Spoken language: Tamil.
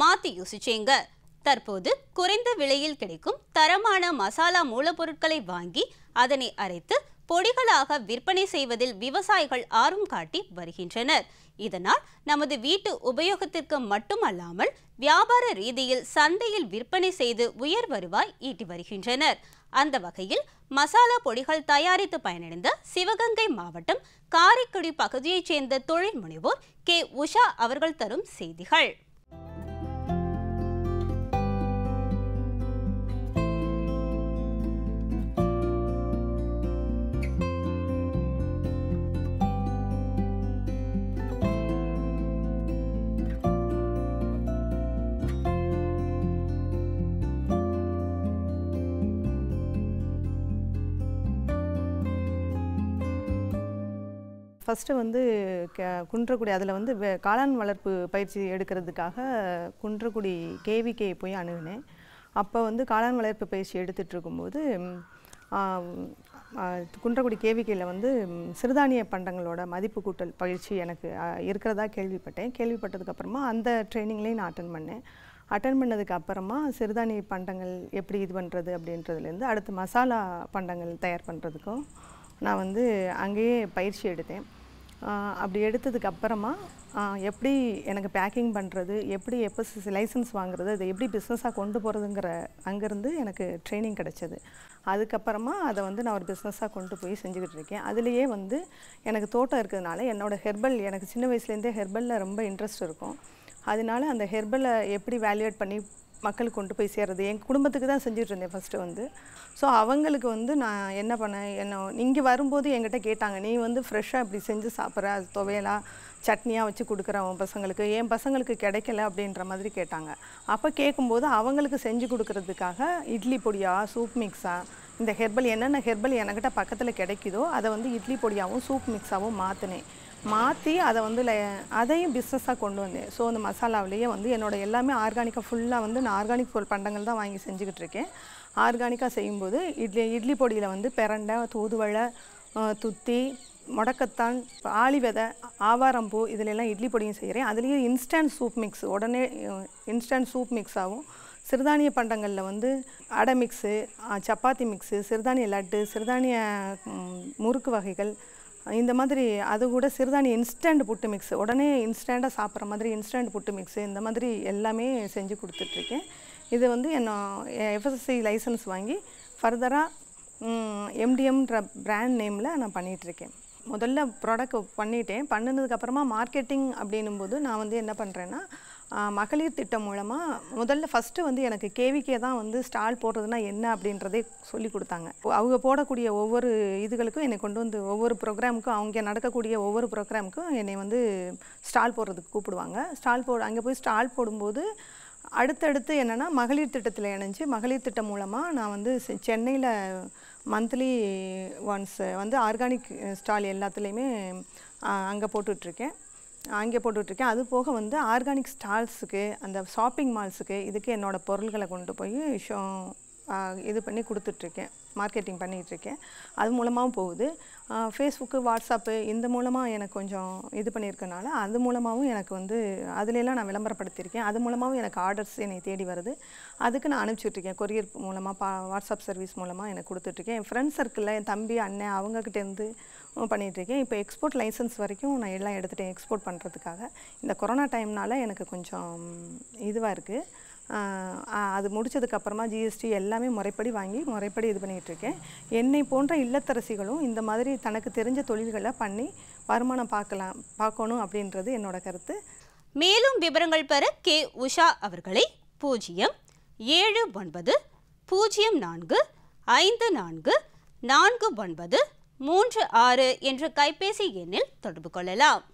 மாத்தி யோசிச்சேங்க தற்போது குறைந்த விலையில் கிடைக்கும் தரமான மசாலா மூலப்பொருட்களை வாங்கி அதனை அரைத்து பொடிகளாக விற்பனை செய்வதில் விவசாயிகள் ஆர்வம் காட்டி வருகின்றனர் இதனால் நமது வீட்டு உபயோகத்திற்கு மட்டுமல்லாமல் வியாபார ரீதியில் சந்தையில் விற்பனை செய்து உயர் வருவாய் ஈட்டி வருகின்றனர் அந்த வகையில் மசாலா பொடிகள் தயாரித்து பயனடைந்த சிவகங்கை மாவட்டம் காரைக்குடி பகுதியைச் சேர்ந்த தொழில் முனைவோர் கே உஷா அவர்கள் தரும் செய்திகள் ஃபஸ்ட்டு வந்து குன்றக்குடி அதில் வந்து காளான் வளர்ப்பு பயிற்சி எடுக்கிறதுக்காக குன்றக்குடி கேவிகே போய் அணுகினேன் அப்போ வந்து காளான் வளர்ப்பு பயிற்சி எடுத்துகிட்டு இருக்கும்போது குன்றக்குடி கேவிக்கையில் வந்து சிறுதானிய பண்டங்களோட மதிப்பு கூட்டல் பயிற்சி எனக்கு இருக்கிறதா கேள்விப்பட்டேன் கேள்விப்பட்டதுக்கப்புறமா அந்த ட்ரைனிங்லேயும் நான் அட்டன் பண்ணேன் அட்டன் பண்ணதுக்கு அப்புறமா சிறுதானிய பண்டங்கள் எப்படி இது பண்ணுறது அப்படின்றதுலேருந்து அடுத்து மசாலா பண்டங்கள் தயார் பண்ணுறதுக்கும் நான் வந்து அங்கேயே பயிற்சி எடுத்தேன் அப்படி எடுத்ததுக்கு அப்புறமா எப்படி எனக்கு பேக்கிங் பண்ணுறது எப்படி எப்போ லைசன்ஸ் வாங்குறது அதை எப்படி பிஸ்னஸாக கொண்டு போகிறதுங்கிற அங்கேருந்து எனக்கு ட்ரைனிங் கிடச்சிது அதுக்கப்புறமா அதை வந்து நான் ஒரு பிஸ்னஸாக கொண்டு போய் செஞ்சுக்கிட்டு இருக்கேன் அதுலேயே வந்து எனக்கு தோட்டம் இருக்கிறதுனால என்னோடய ஹெர்பல் எனக்கு சின்ன வயசுலேருந்தே ஹெர்பலில் ரொம்ப இன்ட்ரெஸ்ட் இருக்கும் அதனால அந்த ஹெர்பலை எப்படி வேல்யூட் பண்ணி மக்களுக்கு கொண்டு போய் சேர்றது என் குடும்பத்துக்கு தான் செஞ்சுட்டு இருந்தேன் ஃபஸ்ட்டு வந்து ஸோ அவங்களுக்கு வந்து நான் என்ன பண்ணேன் என்ன இங்கே வரும்போது என்கிட்ட கேட்டாங்க நீ வந்து ஃப்ரெஷ்ஷாக இப்படி செஞ்சு சாப்பிட்ற அது துவையலாக சட்னியாக வச்சு கொடுக்குற உன் பசங்களுக்கு என் பசங்களுக்கு கிடைக்கல அப்படின்ற மாதிரி கேட்டாங்க அப்போ கேட்கும்போது அவங்களுக்கு செஞ்சு கொடுக்குறதுக்காக இட்லி பொடியாக சூப் மிக்ஸாக இந்த ஹெர்பல் என்னென்ன ஹெர்பல் எனக்கிட்ட பக்கத்தில் கிடைக்குதோ அதை வந்து இட்லி பொடியாகவும் சூப் மிக்ஸாகவும் மாற்றினேன் மாற்றி அதை வந்து அதையும் பிஸ்னஸாக கொண்டு வந்தேன் ஸோ அந்த மசாலாவிலேயே வந்து என்னோடய எல்லாமே ஆர்கானிக்காக ஃபுல்லாக வந்து நான் ஆர்கானிக் பொருள் பண்டங்கள் தான் வாங்கி செஞ்சுக்கிட்டு இருக்கேன் ஆர்கானிக்காக செய்யும்போது இட்லி இட்லி பொடியில் வந்து பெரண்டை தூதுவளை துத்தி முடக்கத்தான் ஆளி விதை ஆவாரம்பூ இதிலெல்லாம் இட்லி பொடியும் செய்கிறேன் அதுலேயும் இன்ஸ்டன்ட் சூப் மிக்ஸ் உடனே இன்ஸ்டன்ட் சூப் மிக்ஸ் ஆகும் சிறுதானிய பண்டங்களில் வந்து அடை மிக்ஸு சப்பாத்தி மிக்ஸு சிறுதானிய லட்டு சிறுதானிய முறுக்கு வகைகள் இந்த மாதிரி அது கூட சிறுதானிய இன்ஸ்டன்ட் புட்டு மிக்ஸ் உடனே இன்ஸ்டண்ட்டாக சாப்பிட்ற மாதிரி இன்ஸ்டன்ட் புட்டு மிக்ஸு இந்த மாதிரி எல்லாமே செஞ்சு கொடுத்துட்ருக்கேன் இது வந்து என்ன எஃப்எஸ்எஸ்சி லைசன்ஸ் வாங்கி ஃபர்தராக எம்டிஎம்ன்ற பிராண்ட் நேமில் நான் பண்ணிகிட்ருக்கேன் முதல்ல ப்ராடக்ட் பண்ணிட்டேன் பண்ணினதுக்கப்புறமா மார்க்கெட்டிங் அப்படின்னும் போது நான் வந்து என்ன பண்ணுறேன்னா மகளிர் திட்டம் மூலமாக முதல்ல ஃபஸ்ட்டு வந்து எனக்கு கேவிக்கே தான் வந்து ஸ்டால் போடுறதுனா என்ன அப்படின்றதே சொல்லி கொடுத்தாங்க அவங்க போடக்கூடிய ஒவ்வொரு இதுகளுக்கும் என்னை கொண்டு வந்து ஒவ்வொரு ப்ரோக்ராமுக்கும் அவங்க நடக்கக்கூடிய ஒவ்வொரு ப்ரோக்ராமுக்கும் என்னை வந்து ஸ்டால் போடுறதுக்கு கூப்பிடுவாங்க ஸ்டால் போடு அங்கே போய் ஸ்டால் போடும்போது அடுத்தடுத்து என்னென்னா மகளிர் திட்டத்தில் இணைஞ்சு மகளிர் திட்டம் மூலமாக நான் வந்து சென்னையில் மந்த்லி ஒன்ஸ் வந்து ஆர்கானிக் ஸ்டால் எல்லாத்துலேயுமே அங்கே போட்டுட்ருக்கேன் அங்கே போட்டுட்ருக்கேன் அது போக வந்து ஆர்கானிக் ஸ்டால்ஸுக்கு அந்த ஷாப்பிங் மால்ஸுக்கு இதுக்கு என்னோடய பொருள்களை கொண்டு போய் ஷோ இது பண்ணி கொடுத்துட்ருக்கேன் மார்க்கெட்டிங் பண்ணிகிட்ருக்கேன் அது மூலமாகவும் போகுது ஃபேஸ்புக்கு வாட்ஸ்அப்பு இந்த மூலமாக எனக்கு கொஞ்சம் இது பண்ணியிருக்கனால அது மூலமாகவும் எனக்கு வந்து அதுலெல்லாம் நான் விளம்பரப்படுத்தியிருக்கேன் அது மூலமாகவும் எனக்கு ஆர்டர்ஸ் என்னை தேடி வருது அதுக்கு நான் அனுப்பிச்சிட்ருக்கேன் கொரியர் மூலமாக பா வாட்ஸ்அப் சர்வீஸ் மூலமாக எனக்கு கொடுத்துட்ருக்கேன் என் ஃப்ரெண்ட்ஸ் சர்க்கிளில் என் தம்பி அண்ணன் அவங்கக்கிட்டேருந்து பண்ணிகிட்ருக்கேன் இப்போ எக்ஸ்போர்ட் லைசன்ஸ் வரைக்கும் நான் எல்லாம் எடுத்துகிட்டேன் எக்ஸ்போர்ட் பண்ணுறதுக்காக இந்த கொரோனா டைம்னால் எனக்கு கொஞ்சம் இதுவாக இருக்குது அது முடித்ததுக்கப்புறமா ஜிஎஸ்டி எல்லாமே முறைப்படி வாங்கி முறைப்படி இது பண்ணிகிட்ருக்கேன் என்னை போன்ற இல்லத்தரசிகளும் இந்த மாதிரி தனக்கு தெரிஞ்ச தொழில்களை பண்ணி வருமானம் பார்க்கலாம் பார்க்கணும் அப்படின்றது என்னோட கருத்து மேலும் விவரங்கள் பெற கே உஷா அவர்களை பூஜ்ஜியம் ஏழு ஒன்பது பூஜ்ஜியம் நான்கு ஐந்து நான்கு நான்கு ஒன்பது மூன்று ஆறு என்ற கைபேசி எண்ணில் தொடர்பு கொள்ளலாம்